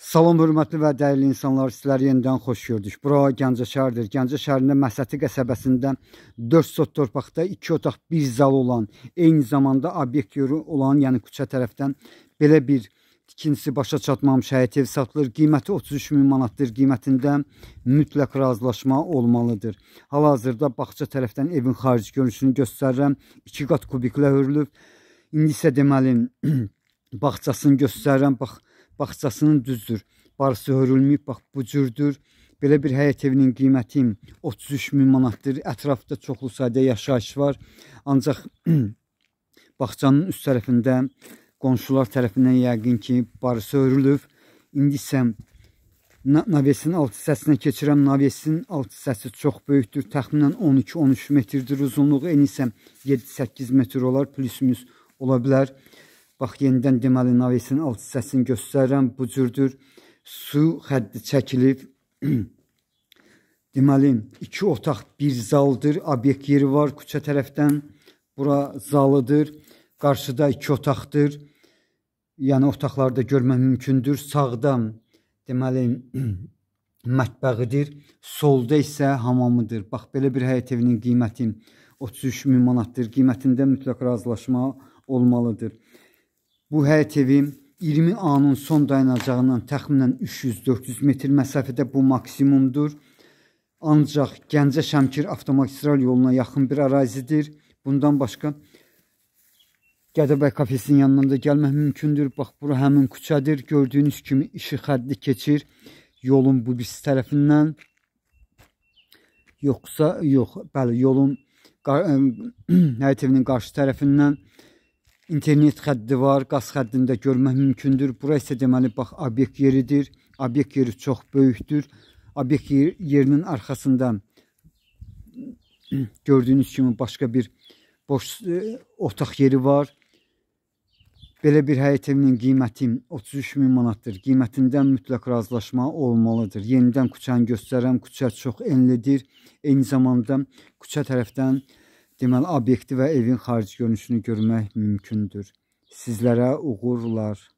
Salam hörmətli və dəyərli insanlar, sizləri yenidən xoş gördük. Bura Gəncə şəhəridir. Gəncə şəhərində Məsəti qəsəbəsində 4 sot torpaqda 2 otaq 1 zal olan, eyni zamanda obyekt yeri olan, yəni küçə tərəfdən belə bir tikintisi başa çatmamış həyət ev satılır. Qiyməti 33 min manatdır. Qiymətində mütləq razılaşma olmalıdır. Hal-hazırda bağça tərəfdən evin xarici görünüşünü göstərirəm. 2 qat kubiklə hörülüb. İndi isə deməli bağçasını göstərirəm. Bax baxçasının düzdür. Barısı hörülməyib, bax bu cürdür. Belə bir həyət evinin qiyməti 33 min manatdır. Ətrafda çoxlu sayda yaşayış var. Ancaq bağçanın üst tərəfində qonşular tərəfindən yəqin ki, barısı örülüb. İndi isə navesin alt hissəsinə keçirəm. Navesin alt hissəsi çox böyükdür. Təxminən 12-13 metrdir uzunluğu. Eni isə 7-8 metr olar, plus minus ola bilər. Bax, yenidən deməli navesin alt hissəsini göstərirəm. Bu cürdür. Su xəddi çəkilib. deməli, iki otaq bir zaldır. Obyekt yeri var küçə tərəfdən. Bura zalıdır. Qarşıda iki otaqdır. Yəni otaqlarda görmək mümkündür. Sağdan deməli mətbəğidir. Solda isə hamamıdır. Bax belə bir həyət evinin qiyməti 33 min manatdır. Qiymətində mütləq razılaşma olmalıdır. Bu həyət evi 20 anın son dayanacağından təxminən 300-400 metr məsafədə bu maksimumdur. Ancaq Gəncə Şəmkir avtomagistral yoluna yaxın bir ərazidir. Bundan başqa Gədəbəy kafesinin yanından da gəlmək mümkündür. Bax, bura həmin küçədir. Gördüyünüz kimi işıq həddi keçir yolun bu birisi tərəfindən. Yoxsa, yox, bəli, yolun həyət evinin qarşı tərəfindən internet xəddi var, qaz xəddində görmək mümkündür. Bura isə deməli bax obyekt yeridir. Obyekt yeri çox böyükdür. Obyekt yer, yerinin arxasında gördüyünüz kimi başqa bir boş e, otaq yeri var. Belə bir həyət evinin qiyməti 33 min manatdır. Qiymətindən mütləq razılaşma olmalıdır. Yenidən küçəni göstərəm. Küçə çox enlidir. Eyni zamanda küçə tərəfdən Deməli, obyekti və evin xarici görünüşünü görmək mümkündür. Sizlərə uğurlar.